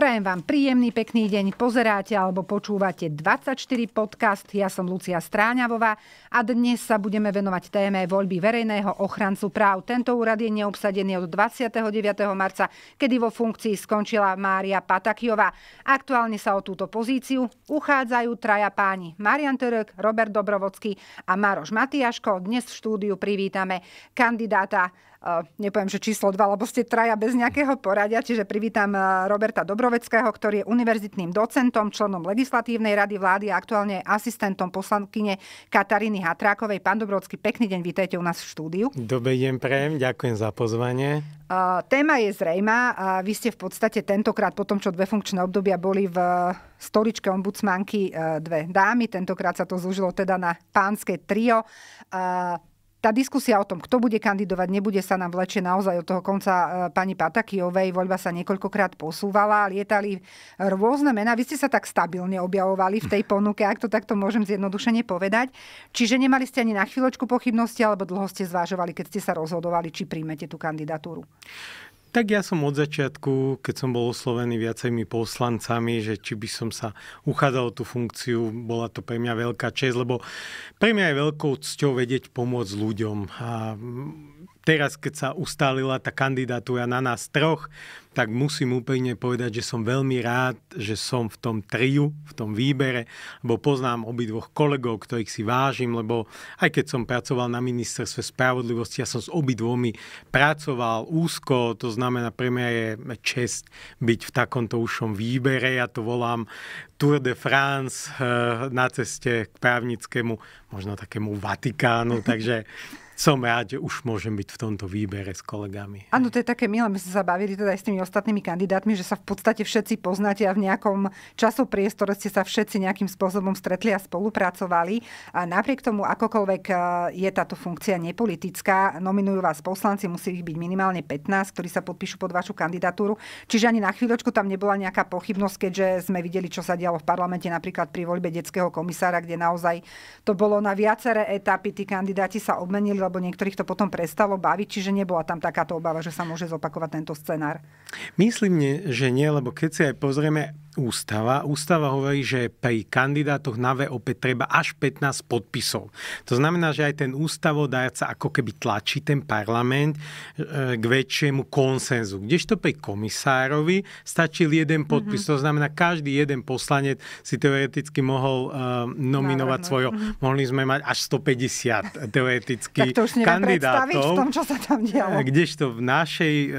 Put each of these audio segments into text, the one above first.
Prajem vám príjemný, pekný deň. Pozeráte alebo počúvate 24 podcast. Ja som Lucia Stráňavová a dnes sa budeme venovať téme voľby verejného ochrancu práv. Tento úrad je neobsadený od 29. marca, kedy vo funkcii skončila Mária Patakiová. Aktuálne sa o túto pozíciu uchádzajú traja páni Marian Terek, Robert Dobrovocký a Maroš Matiaško. Dnes v štúdiu privítame kandidáta Eh, nepoviem, že číslo 2, lebo ste traja bez nejakého poradia, čiže privítam eh, Roberta Dobroveckého, ktorý je univerzitným docentom, členom legislatívnej rady vlády a aktuálne asistentom poslankyne Kataríny Hatrákovej. Pán Dobrovský, pekný deň, vítajte u nás v štúdiu. Dobrý deň, prejem, ďakujem za pozvanie. Eh, téma je zrejma. Vy ste v podstate tentokrát, po tom, čo dve funkčné obdobia boli v stoličke ombudsmanky dve dámy, tentokrát sa to zúžilo teda na pánske trio tá diskusia o tom, kto bude kandidovať, nebude sa nám vlečie naozaj od toho konca e, pani Patakijovej. Voľba sa niekoľkokrát posúvala, lietali rôzne mená. Vy ste sa tak stabilne objavovali v tej ponuke, ak to takto môžem zjednodušene povedať. Čiže nemali ste ani na chvíľočku pochybnosti, alebo dlho ste zvážovali, keď ste sa rozhodovali, či príjmete tú kandidatúru? Tak ja som od začiatku, keď som bol oslovený viacerými poslancami, že či by som sa uchádzal o tú funkciu, bola to pre mňa veľká čest, lebo pre mňa je veľkou cťou vedieť pomôcť ľuďom. A teraz, keď sa ustálila tá kandidatúra na nás troch, tak musím úplne povedať, že som veľmi rád, že som v tom triu, v tom výbere, lebo poznám obidvoch kolegov, ktorých si vážim, lebo aj keď som pracoval na ministerstve spravodlivosti, ja som s obidvomi pracoval úzko, to znamená pre mňa je čest byť v takomto ušom výbere, ja to volám Tour de France eh, na ceste k právnickému, možno takému Vatikánu, takže som rád, že už môžem byť v tomto výbere s kolegami. Áno, to je také milé. My sme sa bavili teda aj s tými ostatnými kandidátmi, že sa v podstate všetci poznáte a v nejakom časopriestore ste sa všetci nejakým spôsobom stretli a spolupracovali. A napriek tomu, akokoľvek e, je táto funkcia nepolitická, nominujú vás poslanci, musí ich byť minimálne 15, ktorí sa podpíšu pod vašu kandidatúru. Čiže ani na chvíľočku tam nebola nejaká pochybnosť, keďže sme videli, čo sa dialo v parlamente napríklad pri voľbe detského komisára, kde naozaj to bolo na viaceré etapy, tí kandidáti sa obmenili, alebo niektorých to potom prestalo baviť, čiže nebola tam takáto obava, že sa môže zopakovať tento scenár? Myslím, že nie, lebo keď si aj pozrieme ústava. Ústava hovorí, že pri kandidátoch na VOP treba až 15 podpisov. To znamená, že aj ten ústavodárca ako keby tlačí ten parlament eh, k väčšiemu konsenzu. Kdežto pri komisárovi stačil jeden podpis. Mm-hmm. To znamená, každý jeden poslanec si teoreticky mohol uh, nominovať svojho. Mm-hmm. Mohli sme mať až 150 teoreticky tak to už kandidátov. v tom, čo sa tam dialo. Eh, kdežto v našej uh,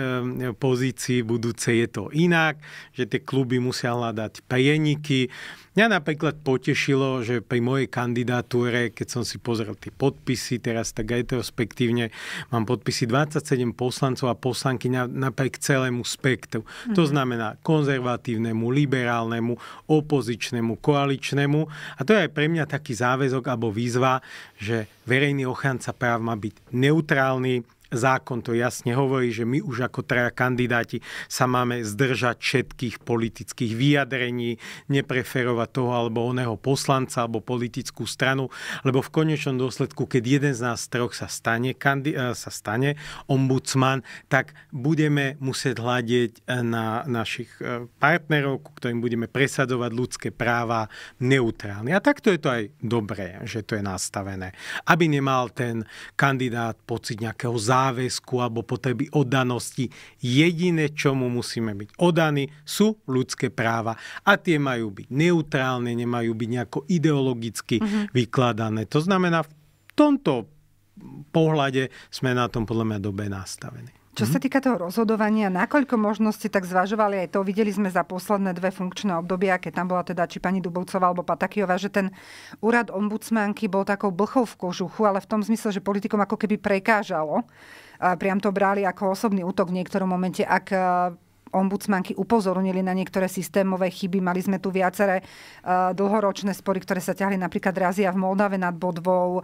pozícii budúcej je to inak, že tie kluby musia nahľadať prieniky. Mňa napríklad potešilo, že pri mojej kandidatúre, keď som si pozrel tie podpisy, teraz tak aj retrospektívne, mám podpisy 27 poslancov a poslanky napriek celému spektru. Mm-hmm. To mhm. znamená konzervatívnemu, liberálnemu, opozičnému, koaličnému. A to je aj pre mňa taký záväzok alebo výzva, že verejný ochranca práv má byť neutrálny, zákon to jasne hovorí, že my už ako traja kandidáti sa máme zdržať všetkých politických vyjadrení, nepreferovať toho alebo oného poslanca alebo politickú stranu, lebo v konečnom dôsledku, keď jeden z nás troch sa stane, kandid- eh, sa stane ombudsman, tak budeme musieť hľadiť eh, na našich eh, partnerov, ku ktorým budeme presadovať ľudské práva neutrálne. A takto je to aj dobré, že to je nastavené. Aby nemal ten kandidát pocit nejakého záležitosti, záväzku alebo potreby oddanosti. Jediné, čomu musíme byť oddaní, sú ľudské práva. A tie majú byť neutrálne, nemajú byť nejako ideologicky mm-hmm. vykladané. To znamená, v tomto pohľade sme na tom podľa mňa dobe nastavení. Čo sa mhm. týka toho rozhodovania, nakoľko možnosti tak zvažovali aj to, videli sme za posledné dve funkčné obdobia, keď tam bola teda či pani Dubovcová alebo Patakijová, že ten úrad ombudsmanky bol takou blchou v kožuchu, ale v tom zmysle, že politikom ako keby prekážalo. Priam to brali ako osobný útok v niektorom momente, ak ombudsmanky upozornili na niektoré systémové chyby. Mali sme tu viaceré e, dlhoročné spory, ktoré sa ťahli napríklad razia v Moldave nad Bodvou, e,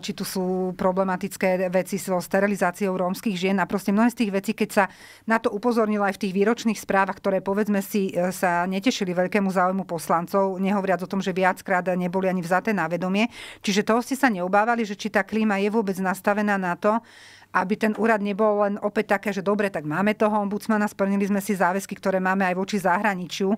či tu sú problematické veci so sterilizáciou rómskych žien. A proste mnohé z tých vecí, keď sa na to upozornilo aj v tých výročných správach, ktoré povedzme si e, sa netešili veľkému záujmu poslancov, nehovoriac o tom, že viackrát neboli ani vzaté na vedomie. Čiže toho ste sa neobávali, že či tá klíma je vôbec nastavená na to, aby ten úrad nebol len opäť také, že dobre, tak máme toho ombudsmana, splnili sme si záväzky, ktoré máme aj voči zahraničiu,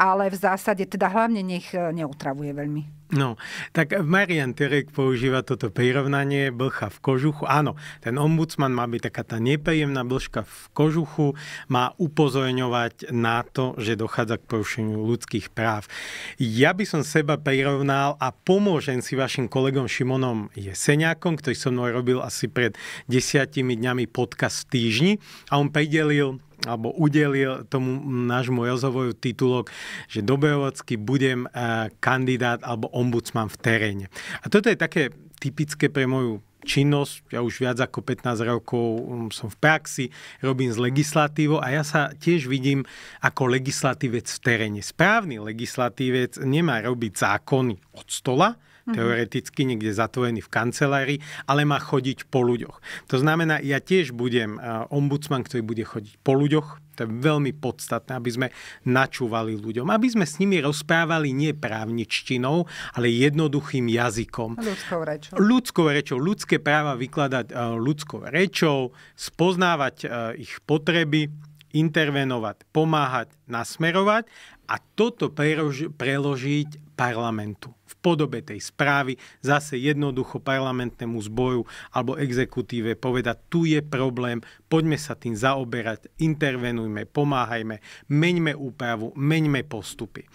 ale v zásade teda hlavne nech neutravuje veľmi. No, tak Marian Terek používa toto prirovnanie blcha v kožuchu. Áno, ten ombudsman má byť taká tá nepríjemná blžka v kožuchu, má upozorňovať na to, že dochádza k porušeniu ľudských práv. Ja by som seba prirovnal a pomôžem si vašim kolegom Šimonom Jeseniakom, ktorý so mnou robil asi pred desiatimi dňami podcast v týždni a on pridelil alebo udelil tomu nášmu rozhovoru titulok, že Doberovacký budem eh, kandidát alebo ombudsman v teréne. A toto je také typické pre moju činnosť. Ja už viac ako 15 rokov um, som v praxi, robím s legislatívou a ja sa tiež vidím ako legislatívec v teréne. Správny legislatívec nemá robiť zákony od stola, Mhm. teoreticky niekde zatvorený v kancelárii, ale má chodiť po ľuďoch. To znamená, ja tiež budem e, ombudsman, ktorý bude chodiť po ľuďoch, to je veľmi podstatné, aby sme načúvali ľuďom, aby sme s nimi rozprávali nie právničtinou, ale jednoduchým jazykom. Ľudskou rečou. Ľudskou rečou. Ľudské práva vykladať e, ľudskou rečou, spoznávať e, ich potreby, intervenovať, pomáhať, nasmerovať a toto preložiť parlamentu podobe tej správy zase jednoducho parlamentnému zboru alebo exekutíve povedať, tu je problém, poďme sa tým zaoberať, intervenujme, pomáhajme, meňme úpravu, meňme postupy. E,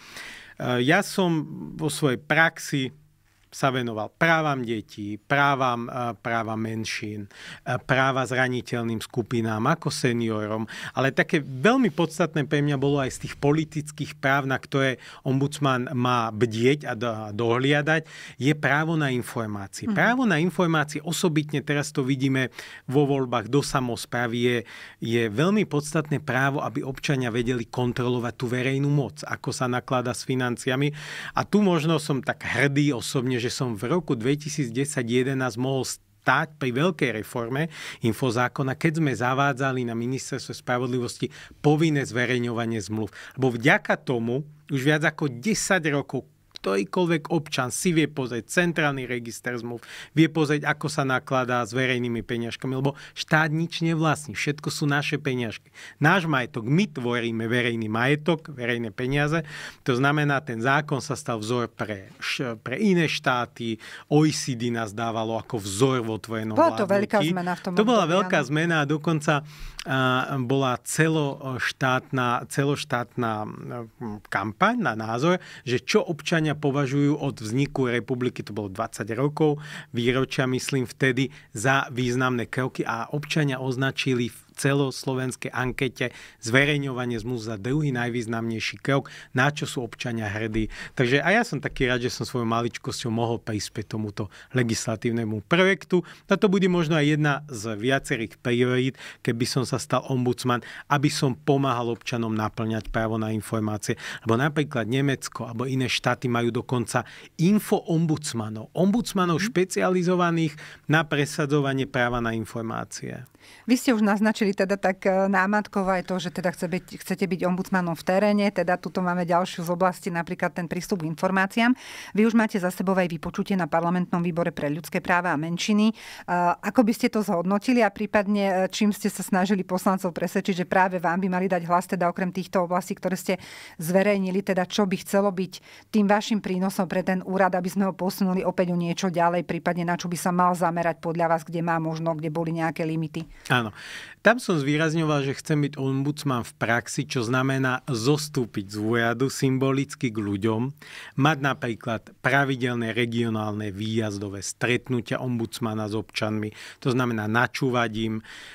ja som vo svojej praxi sa venoval právam detí, právam, eh, práva menšín, eh, práva zraniteľným skupinám ako seniorom, ale také veľmi podstatné pre mňa bolo aj z tých politických práv, na ktoré ombudsman má bdieť a dohliadať, je právo na informácie. Mhm. Právo na informácie, osobitne teraz to vidíme vo voľbách do samozpravy, je, je veľmi podstatné právo, aby občania vedeli kontrolovať tú verejnú moc, ako sa naklada s financiami. A tu možno som tak hrdý osobne, že som v roku 2010-2011 mohol stať pri veľkej reforme infozákona, keď sme zavádzali na ministerstve spravodlivosti povinné zverejňovanie zmluv. Lebo vďaka tomu už viac ako 10 rokov ktorýkoľvek občan si vie pozrieť centrálny register zmluv, vie pozrieť, ako sa nakladá s verejnými peniažkami, lebo štát nič nevlastní, všetko sú naše peniažky. Náš majetok, my tvoríme verejný majetok, verejné peniaze, to znamená, ten zákon sa stal vzor pre, pre iné štáty, OECD nás dávalo ako vzor vo tvojenom Bola to veľká zmena v tom. To bola veľká zmena a dokonca bola celoštátna, celoštátna hm, kampaň na názor, že čo občania považujú od vzniku republiky, to bolo 20 rokov, výročia myslím vtedy, za významné kroky a občania označili celoslovenskej ankete zverejňovanie z za druhý najvýznamnejší krok, na čo sú občania hrdí. Takže a ja som taký rád, že som svojou maličkosťou mohol prispieť tomuto legislatívnemu projektu. A to bude možno aj jedna z viacerých priorít, keby som sa stal ombudsman, aby som pomáhal občanom naplňať právo na informácie. Lebo napríklad Nemecko alebo iné štáty majú dokonca infoombudsmanov. Ombudsmanov mhm. špecializovaných na presadzovanie práva na informácie. Vy ste už naznačili teda tak e, námatkov aj to, že teda chce byť, chcete byť ombudsmanom v teréne, teda tuto máme ďalšiu z oblasti, napríklad ten prístup k informáciám. Vy už máte za sebou aj vypočutie na parlamentnom výbore pre ľudské práva a menšiny. E, ako by ste to zhodnotili a prípadne e, čím ste sa snažili poslancov presvedčiť, že práve vám by mali dať hlas teda okrem týchto oblastí, ktoré ste zverejnili, teda čo by chcelo byť tým vašim prínosom pre ten úrad, aby sme ho posunuli opäť o niečo ďalej, prípadne na čo by sa mal zamerať podľa vás, kde má možno, kde boli nejaké limity? Áno. Tam som zvýrazňoval, že chcem byť ombudsman v praxi, čo znamená zostúpiť z úradu symbolicky k ľuďom, mať napríklad pravidelné regionálne výjazdové stretnutia ombudsmana s občanmi, to znamená načúvať im,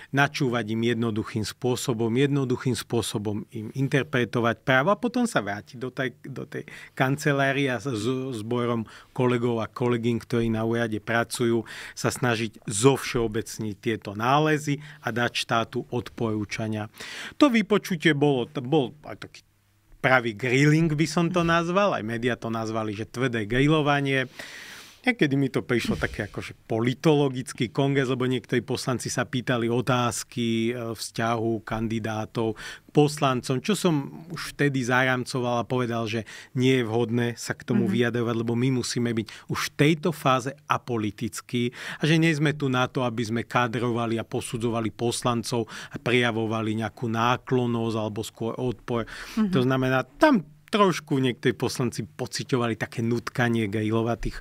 načúvať im jednoduchým spôsobom, jednoduchým spôsobom im interpretovať právo a potom sa vrátiť do tej, do tej kancelárie a s zborom kolegov a kolegyn, ktorí na úrade pracujú, sa snažiť zovšeobecniť tieto nálezy a dať štát štátu odporúčania. To vypočutie bolo, bol aj taký pravý grilling by som to nazval, aj média to nazvali, že tvrdé grillovanie. Niekedy mi to prišlo také akože politologický kongres, lebo niektorí poslanci sa pýtali otázky e, vzťahu kandidátov k poslancom, čo som už vtedy zaramcoval a povedal, že nie je vhodné sa k tomu mhm. vyjadrovať, lebo my musíme byť už v tejto fáze apolitickí a že nie sme tu na to, aby sme kadrovali a posudzovali poslancov a prijavovali nejakú náklonosť alebo skôr odpor. Mm-hmm. To znamená, tam trošku niektorí poslanci pociťovali také nutkanie gejlovatých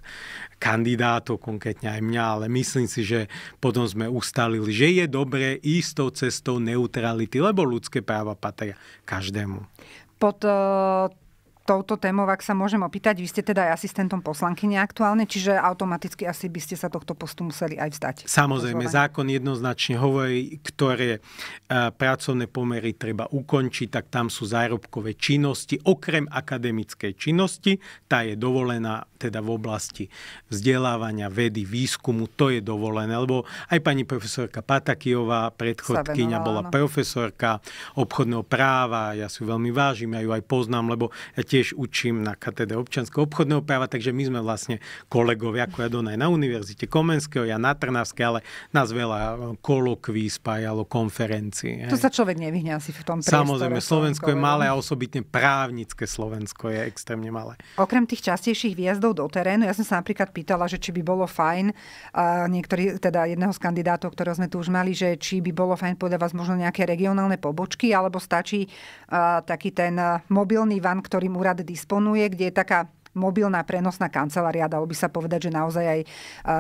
kandidátov, konkrétne aj mňa, ale myslím si, že potom sme ustalili, že je dobré ísť tou cestou neutrality, lebo ľudské práva patria každému. Pod eh, touto témou, ak sa môžem opýtať, vy ste teda aj asistentom poslankyne aktuálne, čiže automaticky asi by ste sa tohto postu museli aj vzdať. Samozrejme, zákon jednoznačne hovorí, ktoré e, pracovné pomery treba ukončiť, tak tam sú zárobkové činnosti, okrem akademickej činnosti, tá je dovolená teda v oblasti vzdelávania, vedy, výskumu, to je dovolené, lebo aj pani profesorka Patakijová, predchodkynia, bola profesorka obchodného práva, ja si veľmi vážim, ja ju aj poznám, lebo ja tiež učím na katedre občanského obchodného práva, takže my sme vlastne kolegovia, ako ja Donaj na Univerzite Komenského, ja na Trnavské, ale nás veľa eh, kolokví spájalo konferencií. To sa človek nevyhne asi v tom Samozrejme, Slovensko je malé a osobitne právnické Slovensko je extrémne malé. Okrem tých častejších výjazdov do terénu, ja som sa napríklad pýtala, že či by bolo fajn, uh, niektorý, teda jedného z kandidátov, ktorého sme tu už mali, že či by bolo fajn podľa vás možno nejaké regionálne pobočky, alebo stačí uh, taký ten eh, mobilný van, ktorým úrad úrad disponuje, kde je taká mobilná prenosná kancelária, dalo by sa povedať, že naozaj aj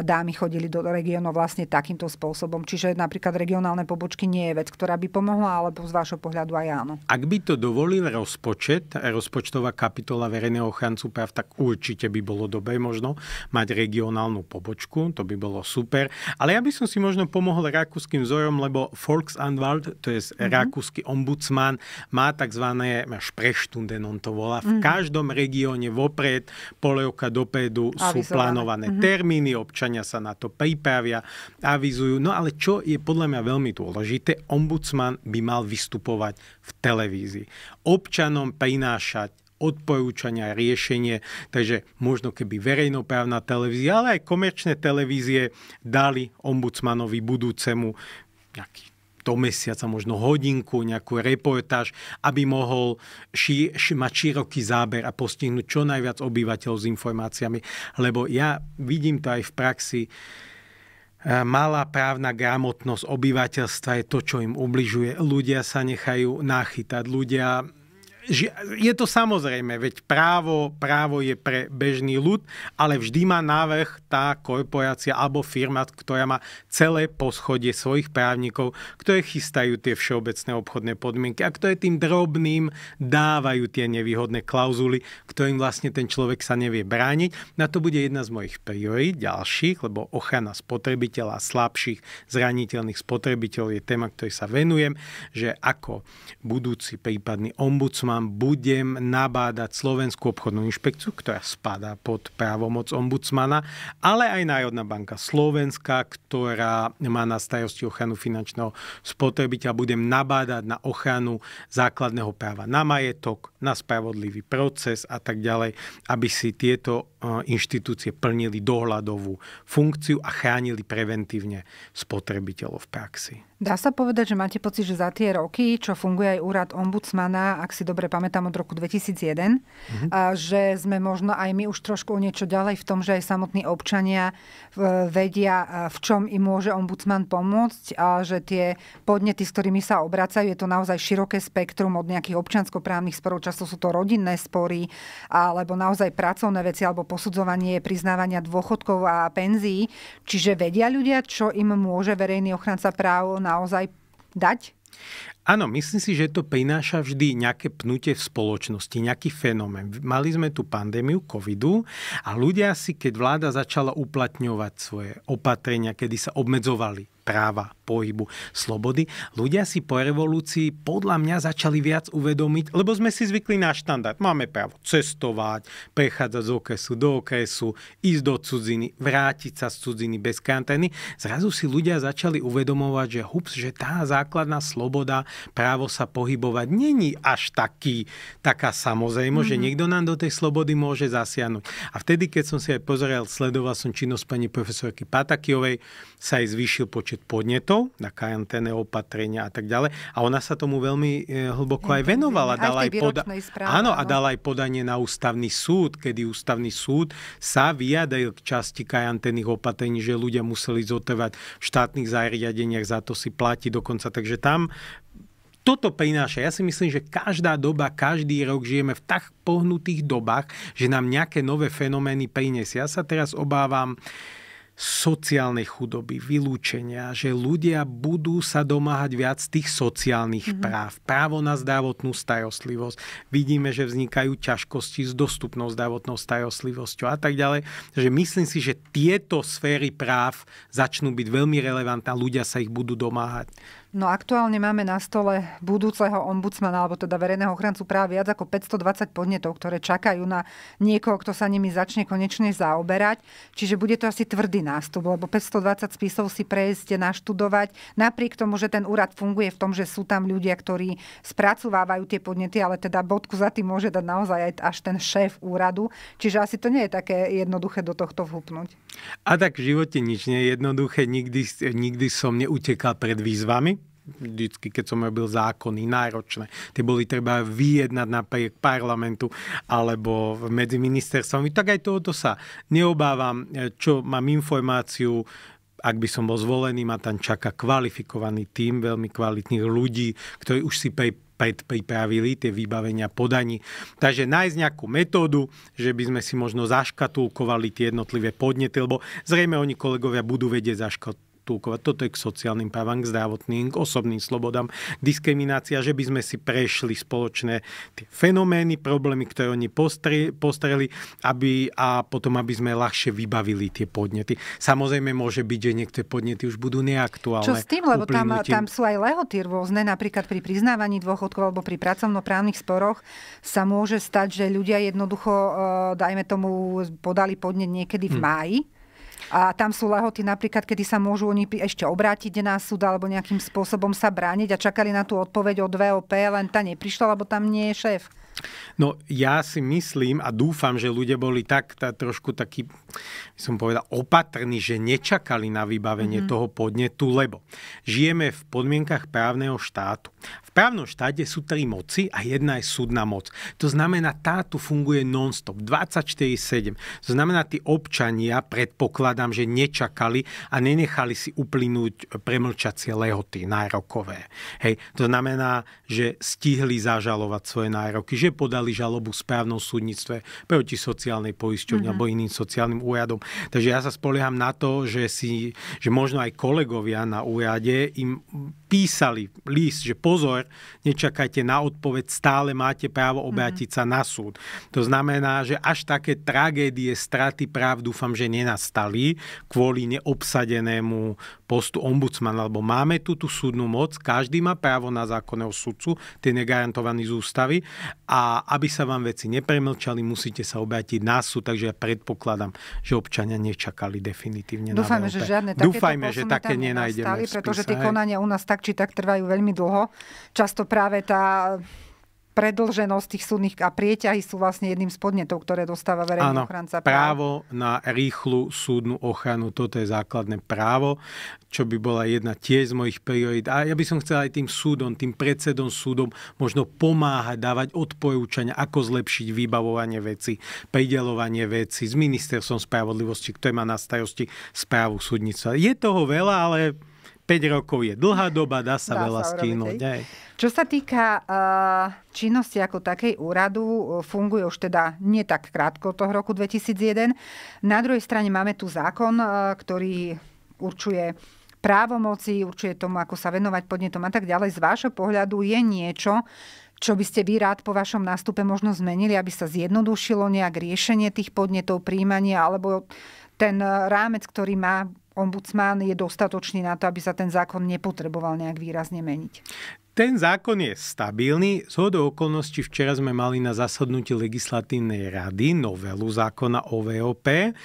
dámy chodili do regiónov vlastne takýmto spôsobom. Čiže napríklad regionálne pobočky nie je vec, ktorá by pomohla, alebo z vášho pohľadu aj áno. Ak by to dovolil rozpočet, rozpočtová kapitola verejného ochrancu práv, tak určite by bolo dobre možno mať regionálnu pobočku, to by bolo super. Ale ja by som si možno pomohol rakúskym vzorom, lebo Volksanwalt, to je mm-hmm. rakúsky ombudsman, má tzv. šprechtunden, on to volá, v mm-hmm. každom regióne vopred polevka do pédu sú Avizované. plánované mm-hmm. termíny, občania sa na to pripravia, avizujú. No ale čo je podľa mňa veľmi dôležité, ombudsman by mal vystupovať v televízii. Občanom prinášať odporúčania, riešenie. Takže možno keby verejnoprávna televízia, ale aj komerčné televízie dali ombudsmanovi budúcemu nejaký do mesiaca možno hodinku, nejakú reportáž, aby mohol ši, ši, mať široký záber a postihnúť čo najviac obyvateľov s informáciami. Lebo ja vidím to aj v praxi, e, malá právna gramotnosť obyvateľstva je to, čo im ubližuje. Ľudia sa nechajú nachytať, ľudia je to samozrejme, veď právo, právo je pre bežný ľud, ale vždy má návrh tá korporácia alebo firma, ktorá má celé poschodie svojich právnikov, ktoré chystajú tie všeobecné obchodné podmienky a ktoré tým drobným dávajú tie nevýhodné klauzuly, ktorým vlastne ten človek sa nevie brániť. Na to bude jedna z mojich priorít, ďalších, lebo ochrana spotrebiteľa a slabších zraniteľných spotrebiteľov je téma, ktorej sa venujem, že ako budúci prípadný ombudsman budem nabádať Slovenskú obchodnú inšpekciu, ktorá spadá pod právomoc ombudsmana, ale aj Národná banka Slovenska, ktorá má na starosti ochranu finančného spotrebiteľa. Budem nabádať na ochranu základného práva na majetok, na spravodlivý proces a tak ďalej, aby si tieto e, inštitúcie plnili dohľadovú funkciu a chránili preventívne spotrebiteľov v praxi. Dá sa povedať, že máte pocit, že za tie roky, čo funguje aj úrad ombudsmana, ak si dobre pamätám od roku 2001, mm-hmm. a že sme možno aj my už trošku o niečo ďalej v tom, že aj samotní občania e, vedia, e, v čom im môže ombudsman pomôcť a že tie podnety, s ktorými sa obracajú, je to naozaj široké spektrum od nejakých občanskoprávnych sporov, často sú to rodinné spory, alebo naozaj pracovné veci, alebo posudzovanie priznávania dôchodkov a penzií. Čiže vedia ľudia, čo im môže verejný ochranca práv naozaj dať? Áno, myslím si, že to prináša vždy nejaké pnutie v spoločnosti, nejaký fenomén. Mali sme tu pandémiu covidu a ľudia si, keď vláda začala uplatňovať svoje opatrenia, kedy sa obmedzovali práva, pohybu, slobody, ľudia si po revolúcii podľa mňa začali viac uvedomiť, lebo sme si zvykli na štandard. Máme právo cestovať, prechádzať z okresu do okresu, ísť do cudziny, vrátiť sa z cudziny bez karantény. Zrazu si ľudia začali uvedomovať, že hups, že tá základná sloboda právo sa pohybovať není až taký, taká samozrejmo, mm-hmm. že mhm. niekto nám do tej slobody môže zasiahnuť. A vtedy, keď som si aj pozrel, sledoval som činnosť pani profesorky Patakijovej, sa aj zvýšil počet podnetov na karanténne opatrenia a tak ďalej. A ona sa tomu veľmi e, hlboko aj mhm. venovala. Aj dala aj poda- správe, áno, a dala aj podanie na ústavný súd, kedy ústavný súd sa vyjadril k časti karanténnych opatrení, že ľudia museli zotrvať v štátnych zariadeniach, za to si platí dokonca. Takže tam toto prináša. Ja si myslím, že každá doba, každý rok žijeme v tak pohnutých dobách, že nám nejaké nové fenomény prinesie. Ja sa teraz obávam sociálnej chudoby, vylúčenia, že ľudia budú sa domáhať viac tých sociálnych mm-hmm. práv. Právo na zdravotnú starostlivosť. Vidíme, že vznikajú ťažkosti s dostupnou zdravotnou starostlivosťou a tak ďalej. Takže myslím si, že tieto sféry práv začnú byť veľmi relevantné a ľudia sa ich budú domáhať. No aktuálne máme na stole budúceho ombudsmana, alebo teda verejného ochrancu práv viac ako 520 podnetov, ktoré čakajú na niekoho, kto sa nimi začne konečne zaoberať. Čiže bude to asi tvrdý nástup, lebo 520 spisov si prejsť, naštudovať. Napriek tomu, že ten úrad funguje v tom, že sú tam ľudia, ktorí spracovávajú tie podnety, ale teda bodku za tým môže dať naozaj aj až ten šéf úradu. Čiže asi to nie je také jednoduché do tohto vhupnúť. A tak v živote nič nie je jednoduché. Nikdy, nikdy som neutekal pred výzvami vždycky, keď som robil zákony náročné. Tie boli treba vyjednať napriek parlamentu alebo medzi ministerstvami. Tak aj tohoto sa neobávam. E, čo mám informáciu, ak by som bol zvolený, ma tam čaká kvalifikovaný tím veľmi kvalitných ľudí, ktorí už si pej predpripravili tie vybavenia podaní. Takže nájsť nejakú metódu, že by sme si možno zaškatulkovali tie jednotlivé podnety, lebo zrejme oni kolegovia budú vedieť zaškat- škatulkovať. Toto je k sociálnym právam, k zdravotným, k osobným slobodám, diskriminácia, že by sme si prešli spoločné tie fenomény, problémy, ktoré oni postri, postreli aby, a potom, aby sme ľahšie vybavili tie podnety. Samozrejme môže byť, že niektoré podnety už budú neaktuálne. Čo s tým, lebo tam, tam sú aj lehoty rôzne, napríklad pri priznávaní dôchodkov alebo pri pracovnoprávnych sporoch sa môže stať, že ľudia jednoducho, eh, dajme tomu, podali podnet niekedy v hm. máji, hmm a tam sú lehoty napríklad, kedy sa môžu oni ešte obrátiť na súd alebo nejakým spôsobom sa brániť a čakali na tú odpoveď od VOP, len tá neprišla, lebo tam nie je šéf. No ja si myslím a dúfam, že ľudia boli tak tá, trošku taký, som povedal, opatrní, že nečakali na vybavenie mm-hmm. toho podnetu, lebo žijeme v podmienkach právneho štátu právnom štáte sú tri moci a jedna je súdna moc. To znamená, tu funguje non-stop, 24-7. To znamená, tí občania, predpokladám, že nečakali a nenechali si uplynúť premlčacie lehoty nárokové. Hej, to znamená, že stihli zažalovať svoje nároky, že podali žalobu v správnom súdnictve proti sociálnej poisťovni mm-hmm. alebo iným sociálnym úradom. Takže ja sa spolieham na to, že, si, že možno aj kolegovia na úrade im písali list, že pozor, nečakajte na odpoveď, stále máte právo mhm. obrátiť sa na súd. To znamená, že až také tragédie, straty práv dúfam, že nenastali kvôli neobsadenému postu ombudsmana, lebo máme tu tú súdnu moc, každý má právo na zákonného sudcu, ten je garantovaný z ústavy a aby sa vám veci nepremlčali, musíte sa obrátiť na súd, takže ja predpokladám, že občania nečakali definitívne. Dúfajme, na že žiadne takéto Dúfajme, že také nenájdeme. Pretože tie konania u nás tak tak či tak trvajú veľmi dlho. Často práve tá predlženosť tých súdnych a prieťahy sú vlastne jedným z podnetov, ktoré dostáva verejný Áno, ochranca. Právo na rýchlu súdnu ochranu, toto je základné právo, čo by bola jedna tiež z mojich priorít. A ja by som chcel aj tým súdom, tým predsedom súdom možno pomáhať, dávať odporúčania, ako zlepšiť vybavovanie veci, pridelovanie veci s ministerstvom spravodlivosti, ktoré má na starosti správu súdnictva. Je toho veľa, ale 5 rokov je dlhá doba, dá sa dá veľa sa stínuť. Aj. Čo sa týka uh, činnosti ako takej úradu, eh, funguje už teda nie tak krátko toho roku 2001. Na druhej strane máme tu zákon, uh, ktorý určuje právomoci, určuje tomu, ako sa venovať podnetom a tak ďalej. Z vášho pohľadu je niečo, čo by ste vy rád po vašom nástupe možno zmenili, aby sa zjednodušilo nejak riešenie tých podnetov, príjmania alebo ten rámec, ktorý má ombudsman je dostatočný na to, aby sa ten zákon nepotreboval nejak výrazne meniť? Ten zákon je stabilný. Z hodou okolností včera sme mali na zasadnutí legislatívnej rady novelu zákona o VOP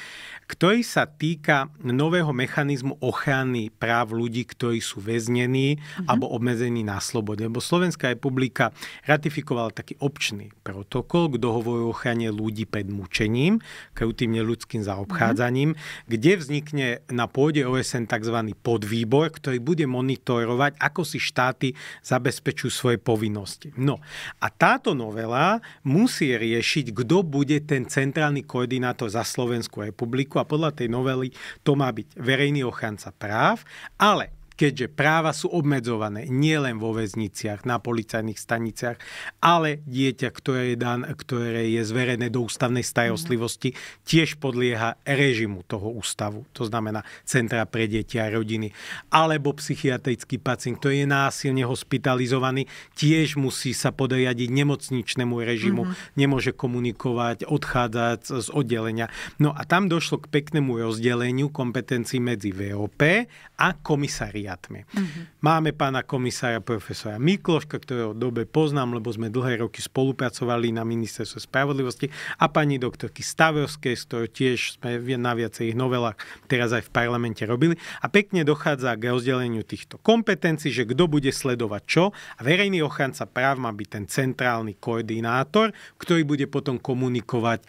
ktorý sa týka nového mechanizmu ochrany práv ľudí, ktorí sú väznení mm-hmm. alebo obmedzení na slobode. Lebo Slovenská republika ratifikovala taký občný protokol k dohovoru o ochrane ľudí pred mučením, krutým neľudským zaobchádzaním, mm-hmm. kde vznikne na pôde OSN tzv. podvýbor, ktorý bude monitorovať, ako si štáty zabezpečujú svoje povinnosti. No a táto novela musí riešiť, kto bude ten centrálny koordinátor za Slovenskú republiku podľa tej novely to má byť verejný ochranca práv, ale keďže práva sú obmedzované nielen vo väzniciach, na policajných staniciach, ale dieťa, ktoré je, dan, ktoré je zverené do ústavnej starostlivosti, mhm. tiež podlieha režimu toho ústavu, to znamená centra pre deti a rodiny. Alebo psychiatrický pacient, ktorý je násilne hospitalizovaný, tiež musí sa podriadiť nemocničnému režimu, mm-hmm. nemôže komunikovať, odchádzať z oddelenia. No a tam došlo k peknému rozdeleniu kompetencií medzi VOP a komisariátmi. Mm-hmm. Máme pána komisára profesora Mikloška, ktorého dobe poznám, lebo sme dlhé roky spolupracovali na ministerstve spravodlivosti a pani doktorky Stavorskej, z ktorého tiež sme na viacerých novelách teraz aj v parlamente robili. A pekne dochádza k rozdeleniu týchto kompetencií, že kto bude sledovať čo a verejný ochranca práv má byť ten centrálny koordinátor, ktorý bude potom komunikovať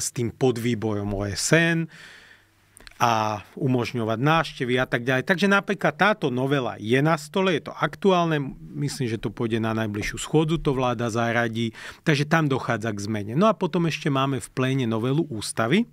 s tým podvýborom OSN, a umožňovať návštevy a tak ďalej. Takže napríklad táto novela je na stole, je to aktuálne, myslím, že to pôjde na najbližšiu schôdzu, to vláda zaradí, takže tam dochádza k zmene. No a potom ešte máme v pléne novelu ústavy,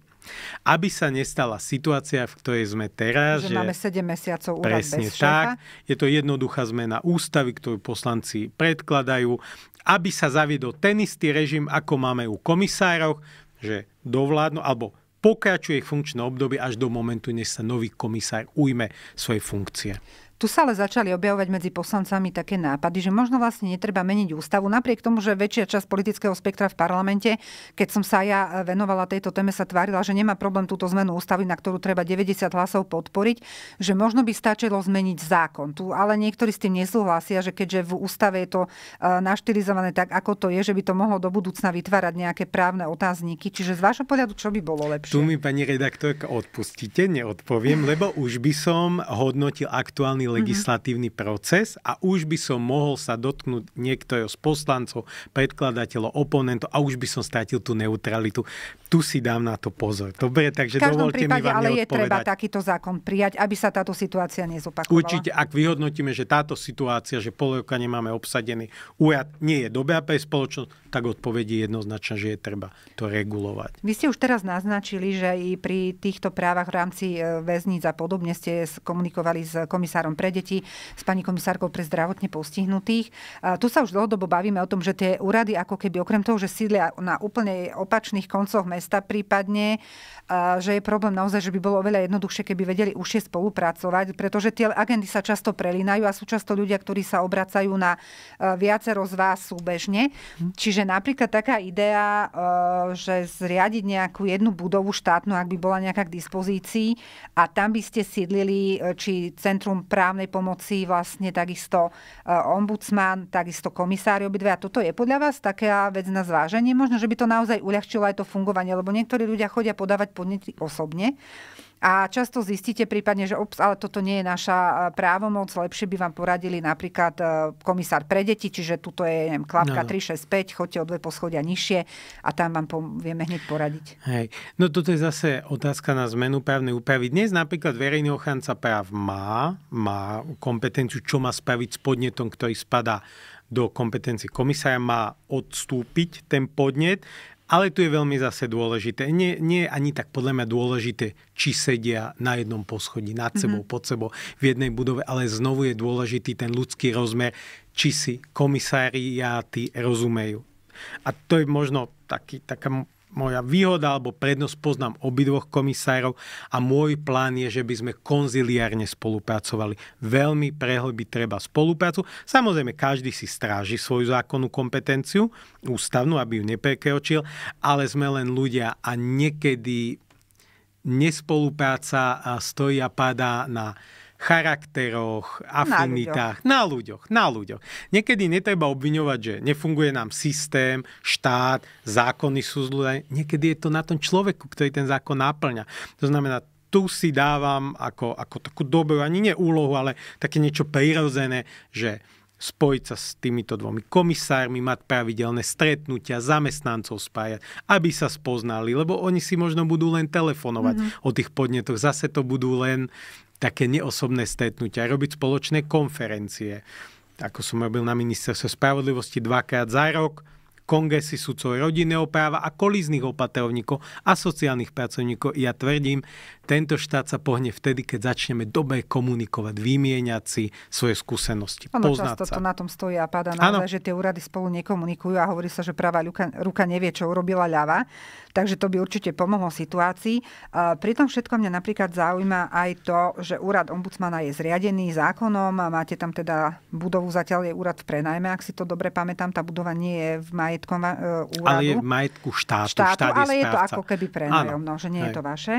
aby sa nestala situácia, v ktorej sme teraz. Že, že máme 7 mesiacov úrad Presne bez tak. Je to jednoduchá zmena ústavy, ktorú poslanci predkladajú, aby sa zaviedol ten istý režim, ako máme u komisárov, že dovládnu, alebo pokračuje ich funkčné obdobie až do momentu, než sa nový komisár ujme svoje funkcie. Tu sa ale začali objavovať medzi poslancami také nápady, že možno vlastne netreba meniť ústavu, napriek tomu, že väčšia časť politického spektra v parlamente, keď som sa ja venovala tejto téme, sa tvárila, že nemá problém túto zmenu ústavy, na ktorú treba 90 hlasov podporiť, že možno by stačilo zmeniť zákon. Tu ale niektorí s tým nesúhlasia, že keďže v ústave je to e, naštilizované tak, ako to je, že by to mohlo do budúcna vytvárať nejaké právne otázniky. Čiže z vášho pohľadu, čo by bolo lepšie? Tu mi, pani redaktorka, odpustíte, neodpoviem, lebo už by som hodnotil aktuálny Mm-hmm. legislatívny mm-hmm. proces a už by som mohol sa dotknúť niektorého z poslancov, predkladateľov, oponentov a už by som stratil tú neutralitu. Tu si dám na to pozor. Dobre, takže v každom dovolte prípade, mi vám ale je treba takýto zákon prijať, aby sa táto situácia nezopakovala. Určite, ak vyhodnotíme, že táto situácia, že pol roka nemáme obsadený úrad, nie je dobrá pre spoločnosť, tak odpovedí jednoznačne, že je treba to regulovať. Vy ste už teraz naznačili, že i pri týchto právach v rámci e, väzníc a podobne ste komunikovali s komisárom Centrom pre deti s pani komisárkou pre zdravotne postihnutých. A tu sa už dlhodobo bavíme o tom, že tie úrady ako keby okrem toho, že sídlia na úplne opačných koncoch mesta prípadne, že je problém naozaj, že by bolo oveľa jednoduchšie, keby vedeli užšie spolupracovať, pretože tie agendy sa často prelínajú a sú často ľudia, ktorí sa obracajú na e, viacero z vás súbežne. Mhm. Čiže napríklad taká idea, e, že zriadiť nejakú jednu budovu štátnu, ak by bola nejaká k dispozícii a tam by ste sídlili e, či Centrum práv právnej pomoci vlastne takisto eh, ombudsman, takisto komisári obidve. A toto je podľa vás taká vec na zváženie? Možno, že by to naozaj uľahčilo aj to fungovanie, lebo niektorí ľudia chodia podávať podnety osobne a často zistíte prípadne, že ups, ale toto nie je naša e, právomoc, lepšie by vám poradili napríklad e, komisár pre deti, čiže tuto je neviem, klapka no. 365, no. choďte o dve poschodia nižšie a tam vám vieme hneď poradiť. Hej. No toto je zase otázka na zmenu právnej úpravy. Dnes napríklad verejný ochranca práv má, má kompetenciu, čo má spraviť s podnetom, ktorý spadá do kompetencie komisára, má odstúpiť ten podnet ale tu je veľmi zase dôležité, nie, nie je ani tak podľa mňa dôležité, či sedia na jednom poschodí, nad sebou, mm-hmm. pod sebou, v jednej budove, ale znovu je dôležitý ten ľudský rozmer, či si ty rozumejú. A to je možno taký, taká moja výhoda alebo prednosť, poznám obidvoch komisárov a môj plán je, že by sme konziliárne spolupracovali. Veľmi prehlbiť treba spoluprácu. Samozrejme, každý si stráži svoju zákonnú kompetenciu, ústavnú, aby ju neprekročil, ale sme len ľudia a niekedy nespolupráca stojí a padá na charakteroch, afinitách, na ľuďoch. na ľuďoch, na ľuďoch. Niekedy netreba obviňovať, že nefunguje nám systém, štát, zákony sú zlé. Niekedy je to na tom človeku, ktorý ten zákon náplňa. To znamená, tu si dávam ako, ako takú dobrú, ani nie úlohu, ale také niečo prirodzené, že spojiť sa s týmito dvomi komisármi, mať pravidelné stretnutia, zamestnancov spájať, aby sa spoznali, lebo oni si možno budú len telefonovať mm-hmm. o tých podnetoch, zase to budú len také neosobné stretnutia, robiť spoločné konferencie. Ako som robil na ministerstve spravodlivosti dvakrát za rok, kongresy sudcov rodinného práva a kolíznych opatrovníkov a sociálnych pracovníkov. Ja tvrdím, tento štát sa pohne vtedy, keď začneme dobre komunikovať, vymieňať si svoje skúsenosti, ono poznať často sa. to na tom stojí a páda na že tie úrady spolu nekomunikujú a hovorí sa, že práva ruka, ruka nevie, čo urobila ľava. Takže to by určite pomohlo situácii. Pri tom všetkom mňa napríklad zaujíma aj to, že úrad ombudsmana je zriadený zákonom a máte tam teda budovu, zatiaľ je úrad v prenajme, ak si to dobre pamätám, tá budova nie je v majetkom e, úradu. Ale je v majetku štátu. štátu, štátu ale je, je to ako keby prenajom, no, že nie aj. je to vaše.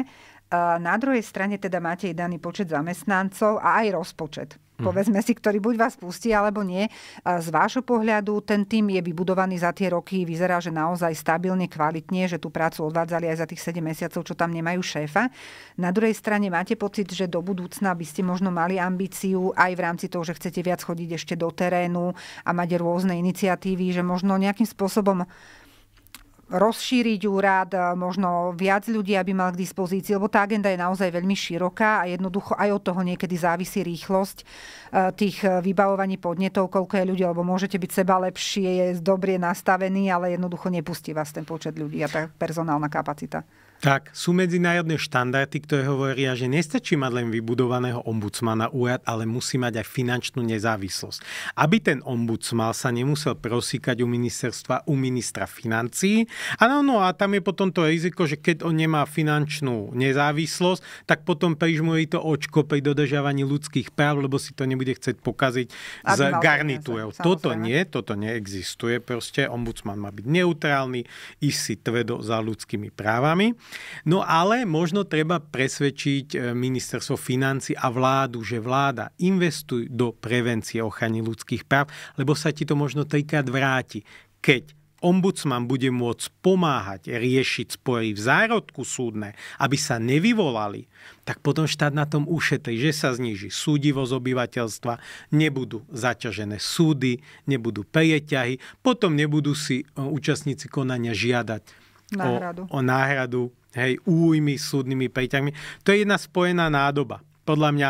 Na druhej strane teda máte aj daný počet zamestnancov a aj rozpočet. Hmm. povedzme si, ktorý buď vás pustí alebo nie. Z vášho pohľadu ten tým je vybudovaný za tie roky, vyzerá, že naozaj stabilne, kvalitne, že tú prácu odvádzali aj za tých 7 mesiacov, čo tam nemajú šéfa. Na druhej strane máte pocit, že do budúcna by ste možno mali ambíciu aj v rámci toho, že chcete viac chodiť ešte do terénu a mať rôzne iniciatívy, že možno nejakým spôsobom rozšíriť úrad, e, možno viac ľudí, aby mal k dispozícii, lebo tá agenda je naozaj veľmi široká a jednoducho aj od toho niekedy závisí rýchlosť e, tých e, vybavovaní podnetov, koľko je ľudí, lebo môžete byť seba lepšie, je dobre nastavený, ale jednoducho nepustí vás ten počet ľudí a tá personálna kapacita. Tak, sú medzinárodné štandardy, ktoré hovoria, že nestačí mať len vybudovaného ombudsmana úrad, ale musí mať aj finančnú nezávislosť. Aby ten ombudsman sa nemusel prosíkať u ministerstva, u ministra financí. A no, no a tam je potom to riziko, že keď on nemá finančnú nezávislosť, tak potom prižmuje to očko pri dodržiavaní ľudských práv, lebo si to nebude chcieť pokaziť s garnitúrou. Toto nie, toto neexistuje. Proste ombudsman má byť neutrálny, ísť si tvedo za ľudskými právami. No ale možno treba presvedčiť e, ministerstvo financí a vládu, že vláda investuj do prevencie ochrany ľudských práv, lebo sa ti to možno trikrát vráti. Keď ombudsman bude môcť pomáhať riešiť spory v zárodku súdne, aby sa nevyvolali, tak potom štát na tom ušetrí, že sa zniží súdivosť obyvateľstva, nebudú zaťažené súdy, nebudú prieťahy, potom nebudú si e, účastníci konania žiadať náhradu. O, o náhradu hej, újmy súdnymi príťahmi. To je jedna spojená nádoba. Podľa mňa,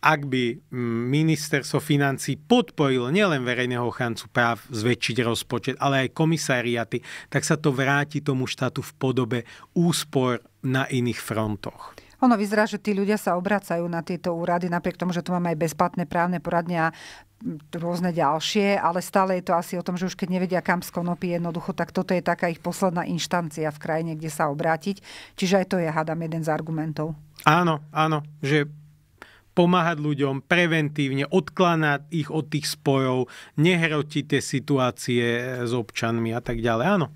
ak by mm, ministerstvo financí podporilo nielen verejného ochrancu práv zväčšiť rozpočet, ale aj komisariaty, tak sa to vráti tomu štátu v podobe úspor na iných frontoch. Ono vyzerá, že tí ľudia sa obracajú na tieto úrady, napriek tomu, že tu máme aj bezplatné právne poradne a mm, rôzne ďalšie, ale stále je to asi o tom, že už keď nevedia kam z konopy jednoducho, tak toto je taká ich posledná inštancia v krajine, kde sa obrátiť. Čiže aj to je, hádam, jeden z argumentov. Áno, áno, že pomáhať ľuďom preventívne, odklanať ich od tých spojov, nehrotiť tie situácie e, s občanmi a tak ďalej. Áno.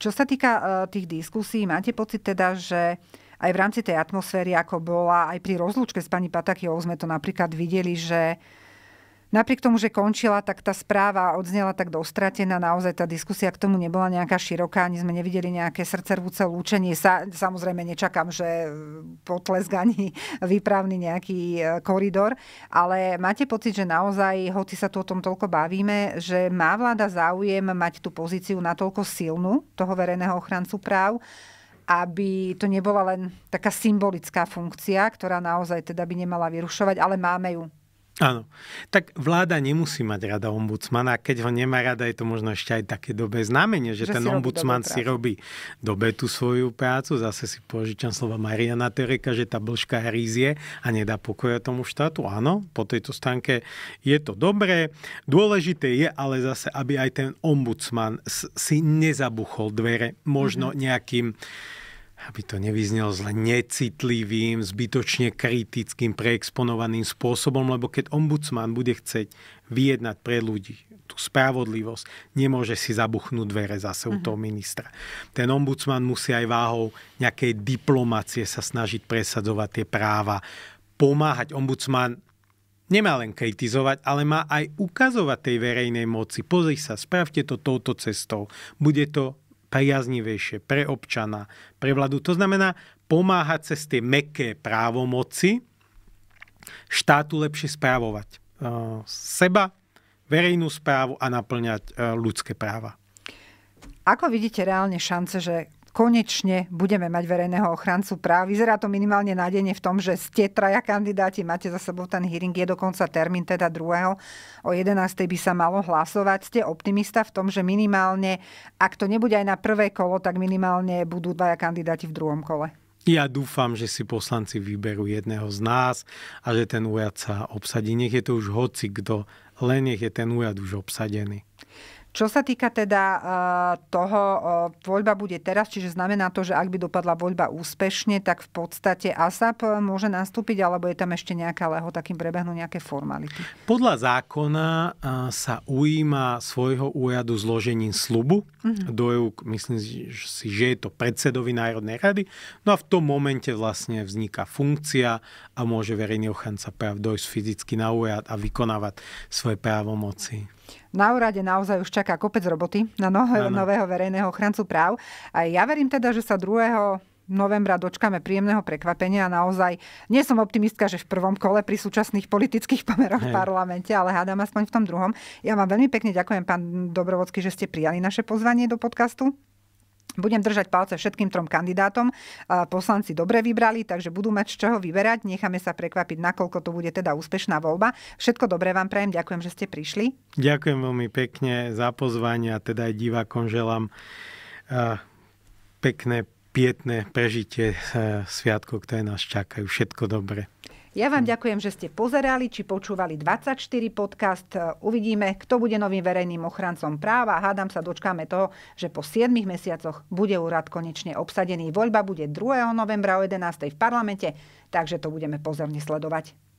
Čo sa týka e, tých diskusí, máte pocit teda, že uh, aj v rámci tej atmosféry, ako bola aj pri rozlúčke s pani Patakijou, sme to napríklad videli, že Napriek tomu, že končila, tak tá správa odznela tak dostratená, naozaj tá diskusia k tomu nebola nejaká široká, ani sme nevideli nejaké srdcervúce lúčenie. Sa, samozrejme nečakám, že potlesk ani výpravný nejaký e, koridor, ale máte pocit, že naozaj, hoci sa tu o tom toľko bavíme, že má vláda záujem mať tú pozíciu natoľko silnú toho verejného ochrancu práv, aby to nebola len taká symbolická funkcia, ktorá naozaj teda by nemala vyrušovať, ale máme ju Áno. Tak vláda nemusí mať rada ombudsmana. Keď ho nemá rada, je to možno ešte aj také dobré znamenie, že, že ten si ombudsman robí si robí dobe tú svoju prácu. Zase si požičam slova Mariana Tereka, že tá blžka rízie a nedá pokoja tomu štátu. Áno, po tejto stránke je to dobré. Dôležité je ale zase, aby aj ten ombudsman si nezabuchol dvere možno mm-hmm. nejakým aby to nevyznelo zle necitlivým, zbytočne kritickým, preexponovaným spôsobom, lebo keď ombudsman bude chceť vyjednať pre ľudí tú spravodlivosť, nemôže si zabuchnúť dvere zase u mhm. toho ministra. Ten ombudsman musí aj váhou nejakej diplomácie sa snažiť presadzovať tie práva, pomáhať. Ombudsman nemá len kritizovať, ale má aj ukazovať tej verejnej moci. Pozri sa, spravte to touto cestou. Bude to priaznivejšie pre občana, pre vládu. To znamená pomáhať cez tie meké právomoci štátu lepšie správovať e, seba, verejnú správu a naplňať e, ľudské práva. Ako vidíte reálne šance, že konečne budeme mať verejného ochrancu práv. Vyzerá to minimálne nádejne v tom, že ste traja kandidáti, máte za sebou ten hearing, je dokonca termín teda druhého. O 11. by sa malo hlasovať. Ste optimista v tom, že minimálne, ak to nebude aj na prvé kolo, tak minimálne budú dvaja kandidáti v druhom kole. Ja dúfam, že si poslanci vyberú jedného z nás a že ten ujad sa obsadí. Nech je to už hoci kto, len nech je ten ujad už obsadený. Čo sa týka teda e, toho, e, voľba bude teraz, čiže znamená to, že ak by dopadla voľba úspešne, tak v podstate ASAP e, môže nastúpiť, alebo je tam ešte nejaká leho, takým prebehnú nejaké formality. Podľa zákona sa ujíma svojho úradu zložením slubu mm-hmm. do EU, myslím si, že je to predsedovi Národnej rady. No a v tom momente vlastne vzniká funkcia a môže verejný ochranca práv dojsť fyzicky na úrad a vykonávať svoje právomoci. Na úrade naozaj už čaká kopec roboty na no- nového verejného ochrancu práv. A ja verím teda, že sa 2 novembra dočkáme príjemného prekvapenia a naozaj nie som optimistka, že v prvom kole pri súčasných politických pomeroch v parlamente, ale hádam aspoň v tom druhom. Ja vám veľmi pekne ďakujem, pán Dobrovodský, že ste prijali naše pozvanie do podcastu. Budem držať palce všetkým trom kandidátom. Poslanci dobre vybrali, takže budú mať z čoho vyberať. Necháme sa prekvapiť, nakoľko to bude teda úspešná voľba. Všetko dobré vám prajem, ďakujem, že ste prišli. Ďakujem veľmi pekne za pozvanie a teda aj divákom želám pekné, pietné prežitie sviatkov, ktoré nás čakajú. Všetko dobre. Ja vám ďakujem, že ste pozerali či počúvali 24 podcast. Uvidíme, kto bude novým verejným ochrancom práva. Hádam sa dočkáme toho, že po 7 mesiacoch bude úrad konečne obsadený. Voľba bude 2. novembra o 11. v parlamente, takže to budeme pozorne sledovať.